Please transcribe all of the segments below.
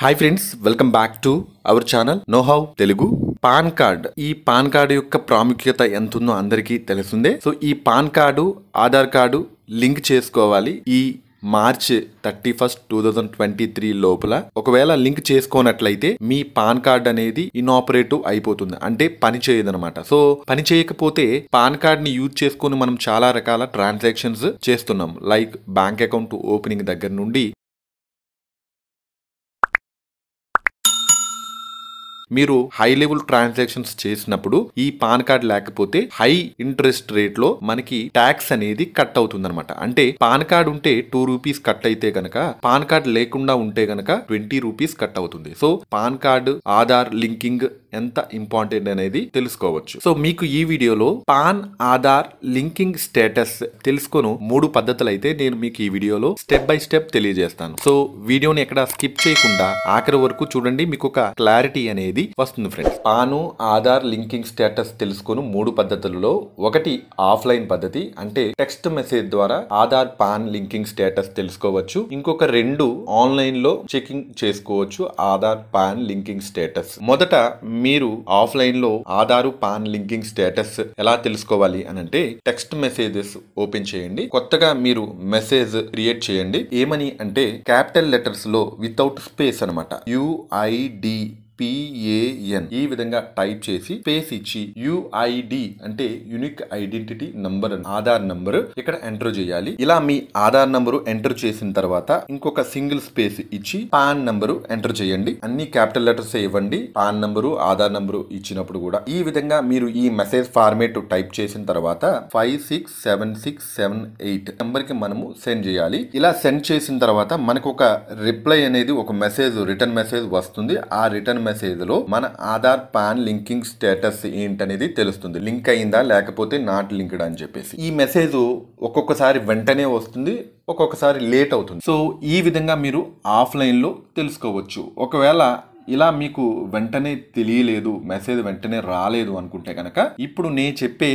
hi friends welcome back to our channel know how Telugu PAN card ఈ PAN card యొక్క ప్రాముఖ్యత ఎంతుందో అందరికీ తెలిసిందే సో ఈ PAN card Aadhaar card link చేసుకోవాలి ఈ March thirty first two thousand twenty three లోపల ఒకవేళ లింక్ చేసుకోనట్లయితే మీ పాన్ కార్డ్ అనేది ఇన్ఆపరేటివ్ అయిపోతుంది అంటే పని అనమాట సో పని చేయకపోతే పాన్ కార్డ్ ని యూజ్ చేసుకుని మనం చాలా రకాల ట్రాన్సాక్షన్స్ చేస్తున్నాం లైక్ బ్యాంక్ అకౌంట్ ఓపెనింగ్ దగ్గర నుండి మీరు హై లెవెల్ ట్రాన్సాక్షన్స్ చేసినప్పుడు ఈ పాన్ కార్డ్ లేకపోతే హై ఇంట్రెస్ట్ రేట్ లో మనకి ట్యాక్స్ అనేది కట్ అవుతుంది అనమాట అంటే పాన్ కార్డ్ ఉంటే టూ రూపీస్ కట్ అయితే గనక పాన్ కార్డ్ లేకుండా ఉంటే గనక ట్వంటీ రూపీస్ కట్ అవుతుంది so PAN card Aadhaar linking ఎంత ఇంపార్టెంట్ అనేది తెలుసుకోవచ్చు సో మీకు ఈ వీడియోలో పాన్ ఆధార్ లింకింగ్ స్టేటస్ తెలుసుకుని మూడు పద్ధతులు అయితే నేను మీకు ఈ వీడియోలో స్టెప్ బై స్టెప్ తెలియజేస్తాను సో వీడియోని ఎక్కడ స్కిప్ చేయకుండా ఆఖరి వరకు చూడండి మీకు ఒక క్లారిటీ అనేది అనేది వస్తుంది friends PAN Aadhaar linking status తెలుసుకుని మూడు పద్ధతులలో ఒకటి ఆఫ్లైన్ పద్ధతి అంటే టెక్స్ట్ మెసేజ్ ద్వారా ఆధార్ పాన్ లింకింగ్ స్టేటస్ తెలుసుకోవచ్చు ఇంకొక రెండు ఆన్లైన్ లో చెకింగ్ చేసుకోవచ్చు ఆధార్ పాన్ లింకింగ్ స్టేటస్ మొదట మీరు ఆఫ్లైన్ లో ఆధారు పాన్ లింకింగ్ స్టేటస్ ఎలా తెలుసుకోవాలి అని అంటే టెక్స్ట్ మెసేజెస్ ఓపెన్ చేయండి కొత్తగా మీరు మెసేజ్ క్రియేట్ చేయండి ఏమని అంటే క్యాపిటల్ లెటర్స్ లో వితౌట్ స్పేస్ అనమాట యుఐడి పిఏఎన్ ఈ విధంగా టైప్ చేసి స్పేస్ ఇచ్చి యుఐడి అంటే unique identity number Aadhaar number ఇక్కడ ఎంటర్ చేయాలి ఇలా మీ ఆధార్ నంబరు ఎంటర్ చేసిన తర్వాత ఇంకొక సింగిల్ స్పేస్ ఇచ్చి పాన్ నంబరు ఎంటర్ చేయండి అన్ని క్యాపిటల్ లెటర్స్ ఇవ్వండి పాన్ నంబరు ఆధార్ నంబరు ఇచ్చినప్పుడు కూడా ఈ విధంగా మీరు ఈ మెసేజ్ ఫార్మేట్ టైప్ చేసిన తర్వాత five six seven six seven eight కి మనము సెండ్ చేయాలి ఇలా సెండ్ చేసిన తర్వాత మనకు ఒక రిప్లై అనేది ఒక మెసేజ్ రిటర్న్ మెసేజ్ వస్తుంది ఆ రిటర్న్ మెసేజ్లో మన ఆధార్ పాన్ లింకింగ్ స్టేటస్ ఏంటనేది తెలుస్తుంది లింక్ అయిందా లేకపోతే నాట్ లింక్డ్ అని చెప్పేసి ఈ మెసేజ్ ఒక్కొక్కసారి వెంటనే వస్తుంది ఒక్కొక్కసారి లేట్ అవుతుంది సో ఈ విధంగా మీరు ఆఫ్లైన్లో తెలుసుకోవచ్చు ఒకవేళ ఇలా మీకు వెంటనే తెలియలేదు మెసేజ్ వెంటనే రాలేదు అనుకుంటే కనుక ఇప్పుడు నేను చెప్పే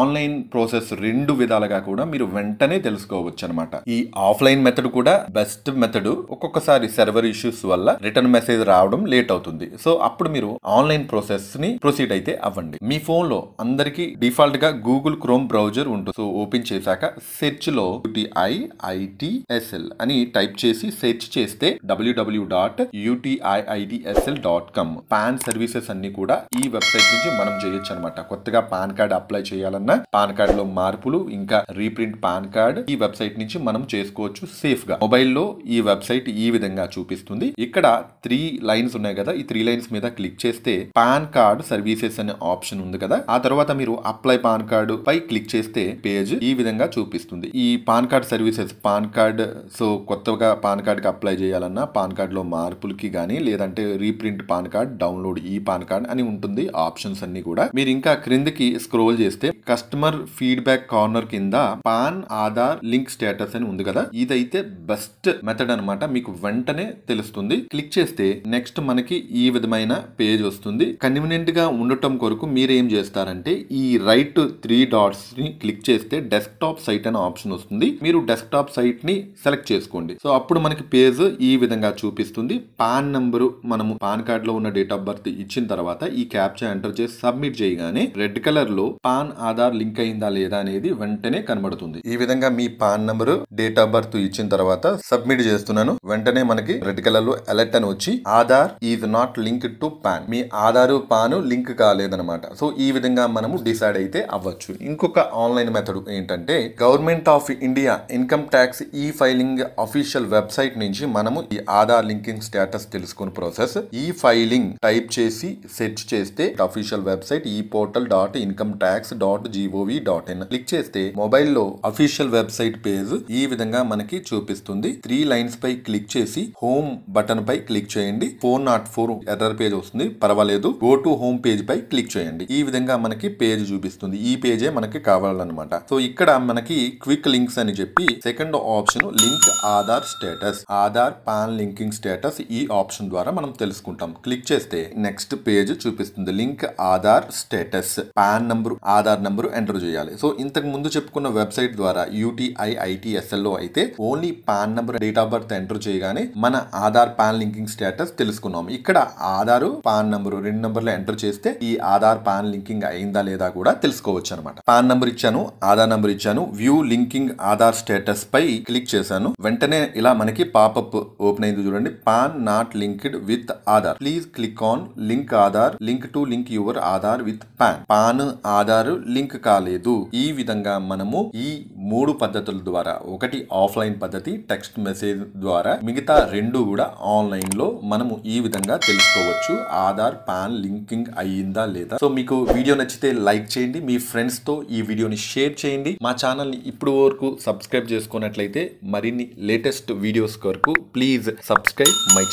ఆన్లైన్ ప్రాసెస్ రెండు విధాలుగా కూడా మీరు వెంటనే తెలుసుకోవచ్చు అనమాట ఈ ఆఫ్లైన్ మెథడ్ కూడా బెస్ట్ మెథడ్ ఒక్కొక్కసారి సర్వర్ ఇష్యూస్ వల్ల రిటర్న్ మెసేజ్ రావడం లేట్ అవుతుంది సో అప్పుడు మీరు ఆన్లైన్ ప్రాసెస్ ని ప్రొసీడ్ అయితే అవ్వండి మీ ఫోన్ లో అందరికీ డిఫాల్ట్ గా గూగుల్ క్రోమ్ బ్రౌజర్ ఉంటుంది సో ఓపెన్ చేశాక సెర్చ్ లో యూటీఐ ఐటిఎస్ఎల్ అని టైప్ చేసి సెర్చ్ చేస్తే WW dot UTIITS SL dot com PAN services అన్ని కూడా ఈ వెబ్సైట్ నుంచి మనం చేయొచ్చు అనమాట కొత్తగా పాన్ కార్డ్ అప్లై చేయాలన్నా పాన్ కార్డ్ లో మార్పులు ఇంకా రీప్రింట్ పాన్ కార్డ్ ఈ వెబ్సైట్ నుంచి మనం చేసుకోవచ్చు సేఫ్ గా మొబైల్లో ఈ వెబ్సైట్ ఈ విధంగా చూపిస్తుంది ఇక్కడ త్రీ లైన్స్ ఉన్నాయి కదా ఈ త్రీ లైన్స్ మీద క్లిక్ చేస్తే పాన్ కార్డ్ సర్వీసెస్ అనే ఆప్షన్ ఉంది కదా ఆ తర్వాత మీరు అప్లై పాన్ కార్డు పై క్లిక్ చేస్తే పేజ్ ఈ విధంగా చూపిస్తుంది ఈ PAN card services PAN card so కొత్తగా పాన్ కార్డ్ కి అప్లై చేయాలన్నా పాన్ కార్డ్ లో మార్పులకి కానీ లేదంటే రీప్రింట్ పాన్ కార్డ్ డౌన్లోడ్ ఈ పాన్ కార్డ్ అని ఉంటుంది ఆప్షన్స్ అన్ని కూడా మీరు ఇంకా క్రిందకి స్క్రోల్ చేస్తే కస్టమర్ ఫీడ్బ్యాక్ కార్నర్ కింద పాన్ ఆధార్ లింక్ స్టేటస్ అని ఉంది కదా ఇదైతే బెస్ట్ మెథడ్ అనమాట మీకు వెంటనే తెలుస్తుంది క్లిక్ చేస్తే నెక్స్ట్ మనకి ఈ విధమైన పేజ్ వస్తుంది కన్వీనియంట్ గా ఉండటం కొరకు మీరు ఏం చేస్తారంటే ఈ రైట్ త్రీ డాట్స్ ని క్లిక్ చేస్తే డెస్క్టాప్ సైట్ అనే ఆప్షన్ వస్తుంది మీరు డెస్క్టాప్ సైట్ ని సెలెక్ట్ చేసుకోండి సో అప్పుడు మనకి పేజ్ ఈ విధంగా చూపిస్తుంది పాన్ నంబరు మనము పాన్ కార్డ్ లో ఉన్న డేట్ ఆఫ్ బర్త్ ఇచ్చిన తర్వాత ఈ క్యాప్చా ఎంటర్ చేసి సబ్మిట్ చేయగానే రెడ్ కలర్ లో పాన్ ఆధార్ లింక్ అయిందా లేదా అనేది వెంటనే కనబడుతుంది ఈ విధంగా మీ PAN number date of birth ఇచ్చిన తర్వాత సబ్మిట్ చేస్తున్నాను వెంటనే మనకి రెడ్ కలర్ లో అలర్ట్ అని వచ్చి Aadhaar is not link to PAN మీ ఆధార్ పాన్ లింక్ కాలేదనమాట సో ఈ విధంగా మనము డిసైడ్ అయితే అవ్వచ్చు ఇంకొక ఆన్లైన్ మెథడ్ ఏంటంటే government of India income tax e filing official website నుంచి మనము ఈ ఆధార్ లింకింగ్ స్టేటస్ తెలుసుకుని process address e filing type చేసి సెర్చ్ చేస్తే official website e portal dot income tax dot gov dot in click చేస్తే మొబైల్లో official website page ఈ విధంగా మనకి చూపిస్తుంది త్రీ లైన్స్ పై క్లిక్ చేసి హోమ్ బటన్ పై క్లిక్ చేయండి four not four error page వస్తుంది పర్వాలేదు గో టు హోమ్ పేజ్ పై క్లిక్ చేయండి ఈ విధంగా మనకి పేజ్ చూపిస్తుంది ఈ పేజే మనకి కావాలన్నమాట సో ఇక్కడ మనకి క్విక్ లింక్స్ అని చెప్పి second option link Aadhaar status Aadhaar PAN linking status ఈ ఆప్షన్ ద్వారా మనం తెలుసుకుంటాం క్లిక్ చేస్తే నెక్స్ట్ పేజ్ చూపిస్తుంది link Aadhaar status PAN number Aadhaar number enter చేయాలి సో ఇంతకు ముందు చెప్పుకున్న వెబ్సైట్ ద్వారా యూటీఐ ఐటీఎస్ఎల్ లో అయితే only PAN number date of birth enter చేయగానే మన ఆధార్ పాన్ లింకింగ్ స్టేటస్ తెలుసుకున్నాం ఇక్కడ ఆధార్ పాన్ నంబర్ రెండు నంబర్లు ఎంటర్ చేస్తే ఈ ఆధార్ పాన్ లింకింగ్ అయిందా లేదా కూడా తెలుసుకోవచ్చు అనమాట పాన్ నంబర్ ఇచ్చాను ఆధార్ నంబర్ ఇచ్చాను వ్యూ లింకింగ్ ఆధార్ స్టేటస్ పై క్లిక్ చేశాను వెంటనే ఇలా మనకి పాపప్ ఓపెన్ అయింది చూడండి PAN not linked with Aadhaar please click on link Aadhaar link to link your Aadhaar with PAN PAN Aadhaar link కాలేదు ఈ విధంగా మనము ఈ మూడు పద్ధతుల ద్వారా ఒకటి ఆఫ్లైన్ పద్ధతి టెక్స్ట్ మెసేజ్ ద్వారా మిగతా రెండు కూడా ఆన్లైన్ లో మనము ఈ విధంగా తెలుసుకోవచ్చు ఆధార్ పాన్ లింకింగ్ అయ్యిందా లేదా సో మీకు వీడియో నచ్చితే లైక్ చేయండి మీ ఫ్రెండ్స్ తో ఈ వీడియోని షేర్ చేయండి మా ఛానల్ ని ఇప్పుడు వరకు సబ్స్క్రైబ్ చేసుకున్నట్లయితే మరిన్ని లేటెస్ట్ వీడియోస్ కొరకు ప్లీజ్ సబ్స్క్రైబ్ మై ఛానల్